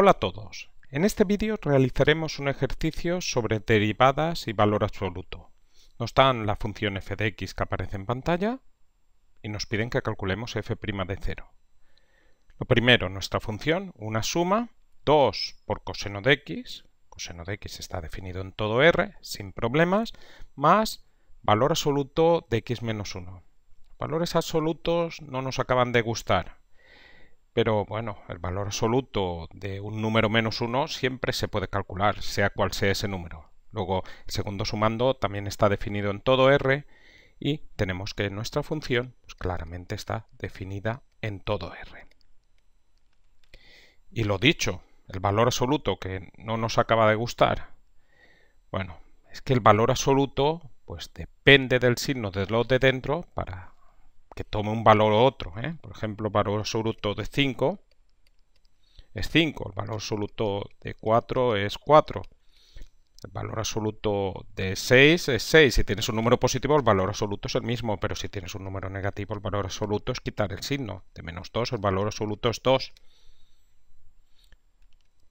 Hola a todos. En este vídeo realizaremos un ejercicio sobre derivadas y valor absoluto. Nos dan la función f de x que aparece en pantalla y nos piden que calculemos f' de 0. Lo primero, nuestra función, una suma, 2 por coseno de x, coseno de x está definido en todo r, sin problemas, más valor absoluto de x menos 1. Valores absolutos no nos acaban de gustar, pero bueno, el valor absoluto de un número menos uno siempre se puede calcular, sea cual sea ese número. Luego, el segundo sumando también está definido en todo R y tenemos que nuestra función pues, claramente está definida en todo R. Y lo dicho, el valor absoluto que no nos acaba de gustar, bueno, es que el valor absoluto pues depende del signo de lo de dentro para que tome un valor u otro. ¿eh? Por ejemplo, el valor absoluto de 5 es 5, el valor absoluto de 4 es 4, el valor absoluto de 6 es 6. Si tienes un número positivo, el valor absoluto es el mismo, pero si tienes un número negativo, el valor absoluto es quitar el signo. De menos 2, el valor absoluto es 2.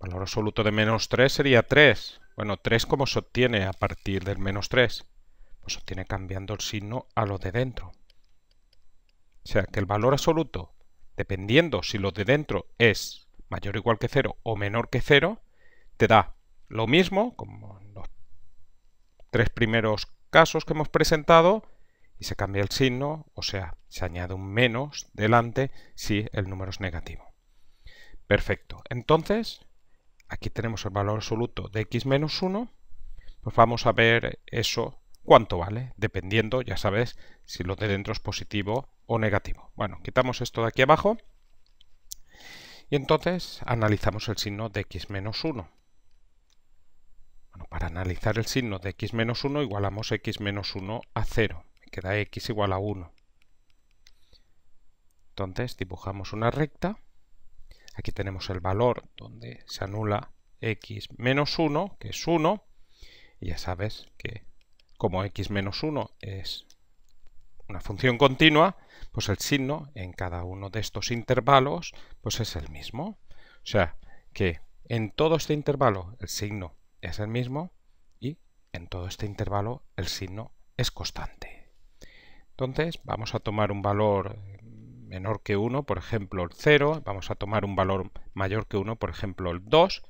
El valor absoluto de menos 3 sería 3. Bueno, 3 como se obtiene a partir del menos 3. Pues se obtiene cambiando el signo a lo de dentro. O sea, que el valor absoluto, dependiendo si lo de dentro es mayor o igual que cero o menor que cero, te da lo mismo, como en los tres primeros casos que hemos presentado, y se cambia el signo, o sea, se añade un menos delante si el número es negativo. Perfecto. Entonces, aquí tenemos el valor absoluto de x menos 1, pues vamos a ver eso, cuánto vale, dependiendo, ya sabes, si lo de dentro es positivo o negativo. Bueno, quitamos esto de aquí abajo y entonces analizamos el signo de x menos 1. Bueno, para analizar el signo de x menos 1 igualamos x menos 1 a 0. Me queda x igual a 1. Entonces dibujamos una recta. Aquí tenemos el valor donde se anula x menos 1, que es 1. Y ya sabes que como x menos 1 es una función continua, pues el signo en cada uno de estos intervalos pues es el mismo. O sea, que en todo este intervalo el signo es el mismo y en todo este intervalo el signo es constante. Entonces vamos a tomar un valor menor que 1, por ejemplo el 0, vamos a tomar un valor mayor que 1, por ejemplo el 2,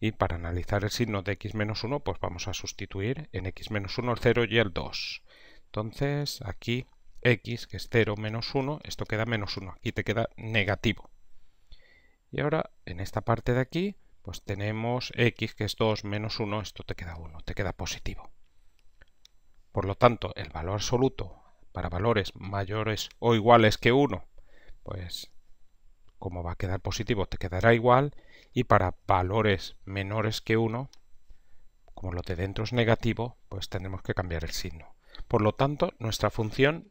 y para analizar el signo de x menos 1, pues vamos a sustituir en x menos 1 el 0 y el 2. Entonces aquí x, que es 0 menos 1, esto queda menos 1, aquí te queda negativo. Y ahora en esta parte de aquí, pues tenemos x, que es 2 menos 1, esto te queda 1, te queda positivo. Por lo tanto, el valor absoluto para valores mayores o iguales que 1, pues como va a quedar positivo, te quedará igual. Y para valores menores que 1, como lo de dentro es negativo, pues tenemos que cambiar el signo. Por lo tanto, nuestra función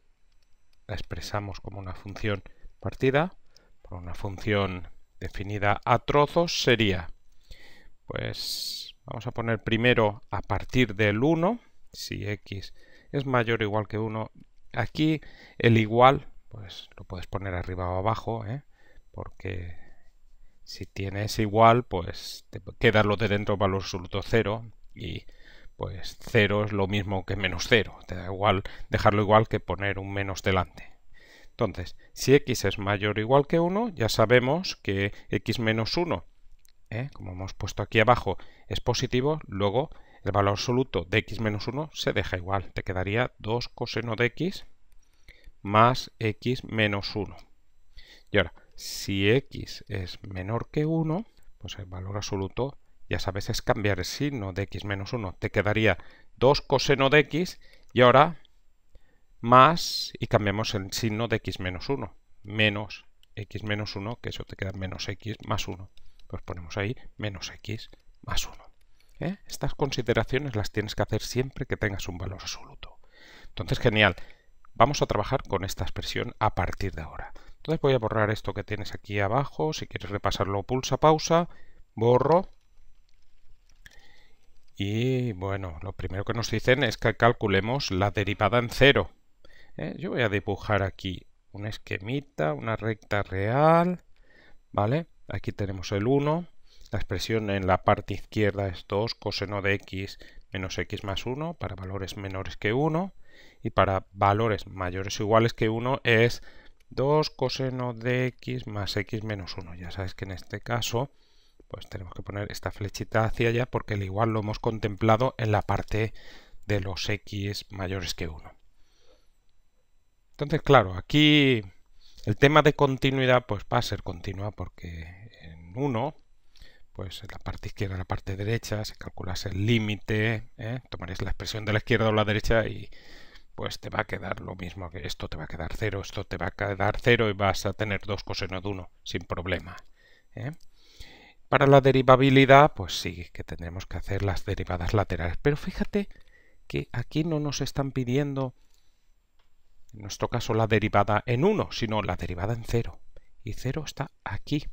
la expresamos como una función partida por una función definida a trozos sería, pues vamos a poner primero a partir del 1, si x es mayor o igual que 1, aquí el igual, pues lo puedes poner arriba o abajo, ¿eh? porque si tienes igual, pues te queda lo de dentro valor absoluto 0 y pues cero es lo mismo que menos cero. Te da igual dejarlo igual que poner un menos delante. Entonces, si x es mayor o igual que 1, ya sabemos que x menos 1, ¿eh? como hemos puesto aquí abajo, es positivo, luego el valor absoluto de x menos 1 se deja igual. Te quedaría 2 coseno de x más x menos 1. Y ahora, si x es menor que 1, pues el valor absoluto ya sabes, es cambiar el signo de x menos 1. Te quedaría 2 coseno de x y ahora más y cambiamos el signo de x menos 1. Menos x menos 1, que eso te queda menos x más 1. Pues ponemos ahí menos x más 1. ¿Eh? Estas consideraciones las tienes que hacer siempre que tengas un valor absoluto. Entonces, genial. Vamos a trabajar con esta expresión a partir de ahora. Entonces voy a borrar esto que tienes aquí abajo. Si quieres repasarlo, pulsa pausa, borro y bueno, lo primero que nos dicen es que calculemos la derivada en cero. Eh, yo voy a dibujar aquí un esquemita, una recta real, ¿vale? Aquí tenemos el 1, la expresión en la parte izquierda es 2 coseno de x menos x más 1 para valores menores que 1 y para valores mayores o iguales que 1 es 2 coseno de x más x menos 1. Ya sabes que en este caso pues tenemos que poner esta flechita hacia allá porque el igual lo hemos contemplado en la parte de los x mayores que 1. Entonces, claro, aquí el tema de continuidad pues va a ser continua porque en 1 pues en la parte izquierda y la parte derecha, si calculas el límite, ¿eh? tomaréis la expresión de la izquierda o la derecha y pues te va a quedar lo mismo que esto te va a quedar 0, esto te va a quedar 0 y vas a tener dos coseno de 1 sin problema. ¿eh? Para la derivabilidad, pues sí, que tendremos que hacer las derivadas laterales. Pero fíjate que aquí no nos están pidiendo, en nuestro caso, la derivada en 1, sino la derivada en 0. Y 0 está aquí.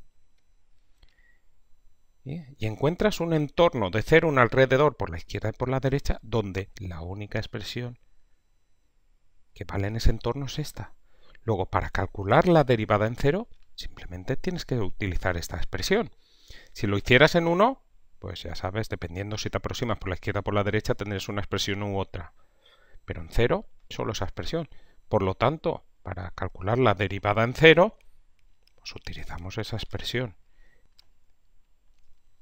¿Eh? Y encuentras un entorno de 0, un alrededor por la izquierda y por la derecha, donde la única expresión que vale en ese entorno es esta. Luego, para calcular la derivada en 0, simplemente tienes que utilizar esta expresión si lo hicieras en uno, pues ya sabes, dependiendo si te aproximas por la izquierda o por la derecha, tendrás una expresión u otra. Pero en cero, solo esa expresión. Por lo tanto, para calcular la derivada en cero, pues utilizamos esa expresión.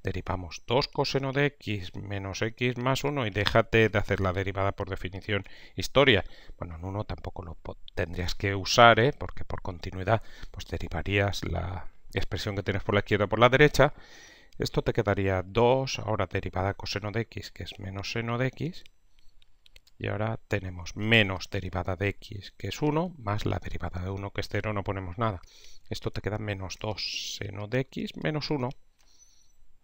Derivamos 2 coseno de x menos x más 1 y déjate de hacer la derivada por definición historia. Bueno, en 1 tampoco lo tendrías que usar, ¿eh? porque por continuidad pues derivarías la, expresión que tienes por la izquierda o por la derecha, esto te quedaría 2, ahora derivada coseno de x, que es menos seno de x, y ahora tenemos menos derivada de x, que es 1, más la derivada de 1, que es 0, no ponemos nada. Esto te queda menos 2 seno de x menos 1.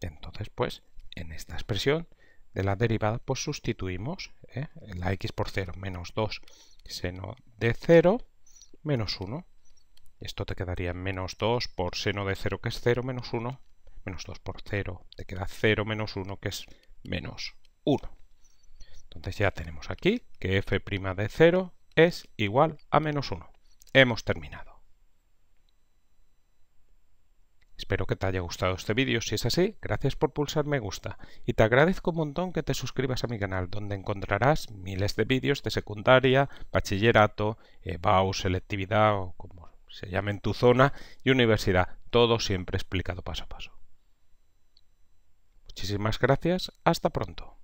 Entonces, pues, en esta expresión de la derivada, pues sustituimos ¿eh? la x por 0, menos 2 seno de 0 menos 1. Esto te quedaría menos 2 por seno de 0, que es 0, menos 1. Menos 2 por 0. Te queda 0 menos 1, que es menos 1. Entonces ya tenemos aquí que f' de 0 es igual a menos 1. Hemos terminado. Espero que te haya gustado este vídeo. Si es así, gracias por pulsar me gusta. Y te agradezco un montón que te suscribas a mi canal, donde encontrarás miles de vídeos de secundaria, bachillerato, EBAU, eh, selectividad o como se llamen tu zona y universidad. Todo siempre explicado paso a paso. Muchísimas gracias. Hasta pronto.